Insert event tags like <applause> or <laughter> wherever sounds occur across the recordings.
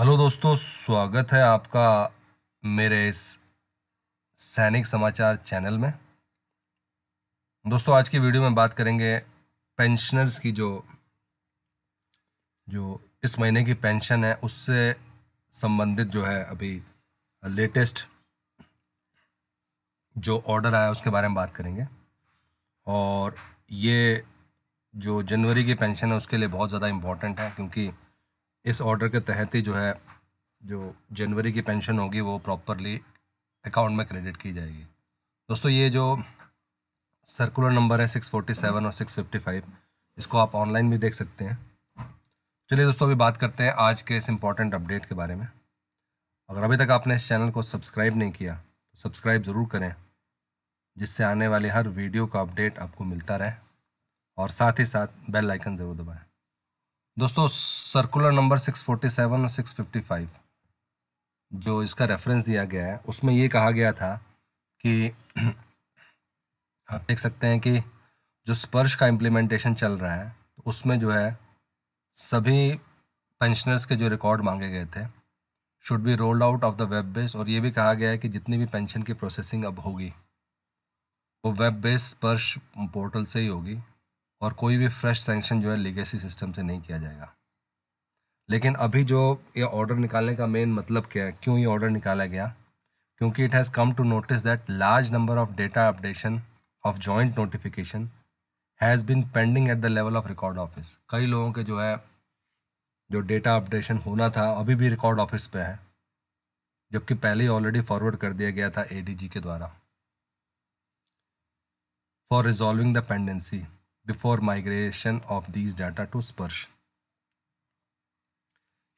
hello दोस्तों स्वागत है आपका मेरे इस सैनिक समाचार चैनल में दोस्तों आज की वीडियो में बात करेंगे पेंशनर्स की जो जो इस महीने की पेंशन है उससे संबंधित जो है अभी लेटेस्ट जो ऑर्डर आया उसके बारे में बात करेंगे और ये जो जनवरी की पेंशन है उसके लिए बहुत ज़्यादा इम्पॉर्टेंट है क्योंकि इस ऑर्डर के तहत ही जो है जो जनवरी की पेंशन होगी वो प्रॉपरली अकाउंट में क्रेडिट की जाएगी दोस्तों ये जो सर्कुलर नंबर है सिक्स फोर्टी सेवन और सिक्स फिफ्टी फाइव इसको आप ऑनलाइन भी देख सकते हैं चलिए दोस्तों अभी बात करते हैं आज के इस इम्पॉर्टेंट अपडेट के बारे में अगर अभी तक आपने इस चैनल को सब्सक्राइब नहीं किया तो सब्सक्राइब ज़रूर करें जिससे आने वाले हर वीडियो का अपडेट आपको मिलता रहे और साथ ही साथ बेल आइकन ज़रूर दबाएं दोस्तों सर्कुलर नंबर 647 और 655 जो इसका रेफरेंस दिया गया है उसमें ये कहा गया था कि <clears throat> आप देख सकते हैं कि जो स्पर्श का इम्प्लीमेंटेशन चल रहा है तो उसमें जो है सभी पेंशनर्स के जो रिकॉर्ड मांगे गए थे should be rolled out of the web base और ये भी कहा गया है कि जितनी भी पेंशन की प्रोसेसिंग अब होगी वो वेब बेस स्पर्श पोर्टल से ही होगी और कोई भी फ्रेश सेंक्शन जो है लीगेसी सिस्टम से नहीं किया जाएगा लेकिन अभी जो ये ऑर्डर निकालने का मेन मतलब क्या है क्यों ये ऑर्डर निकाला गया क्योंकि it has come to notice that large number of data updation of joint notification has been pending at the level of record office कई लोगों के जो है जो डेटा अपडेशन होना था अभी भी रिकॉर्ड ऑफिस पे है जबकि पहले ही ऑलरेडी फॉरवर्ड कर दिया गया था एडीजी के द्वारा for resolving the pendency before migration of these data to Sparsh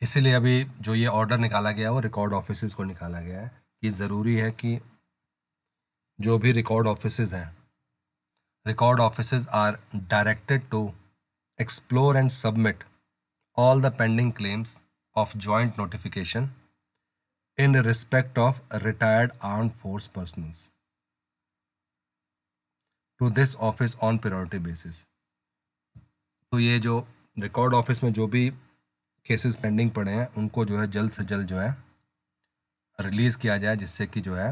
इसीलिए अभी जो ये ऑर्डर निकाला गया है वो रिकॉर्ड ऑफिस को निकाला गया है कि ज़रूरी है कि जो भी रिकॉर्ड ऑफिस हैं record office are directed to explore and submit all the pending claims of joint notification in respect of retired arm force personnels to this office on priority basis तो ये जो रिकॉर्ड ऑफिस में जो भी cases pending पड़े हैं उनको जो है जल्द से जल्द जो है रिलीज़ किया जाए जिससे कि जो है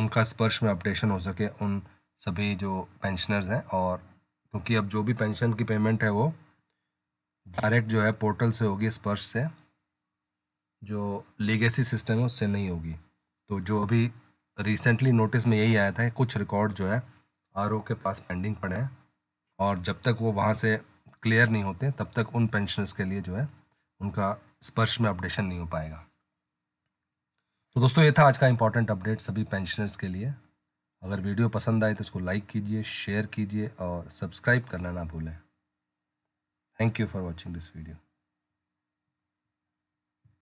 उनका स्पर्श में अपडेशन हो सके उन सभी जो पेंशनर्स हैं और क्योंकि अब जो भी पेंशन की पेमेंट है वो डायरेक्ट जो है पोर्टल से होगी स्पर्श से जो लीगेसी सिस्टम है उससे नहीं होगी तो जो अभी रिसेंटली नोटिस में यही आया था कुछ रिकॉर्ड जो है आर के पास पेंडिंग पड़े हैं और जब तक वो वहाँ से क्लियर नहीं होते तब तक उन पेंशनर्स के लिए जो है उनका स्पर्श में अपडेशन नहीं हो पाएगा तो दोस्तों ये था आज का इंपॉर्टेंट अपडेट सभी पेंशनर्स के लिए अगर वीडियो पसंद आए तो इसको लाइक कीजिए शेयर कीजिए और सब्सक्राइब करना ना भूलें thank you for watching this video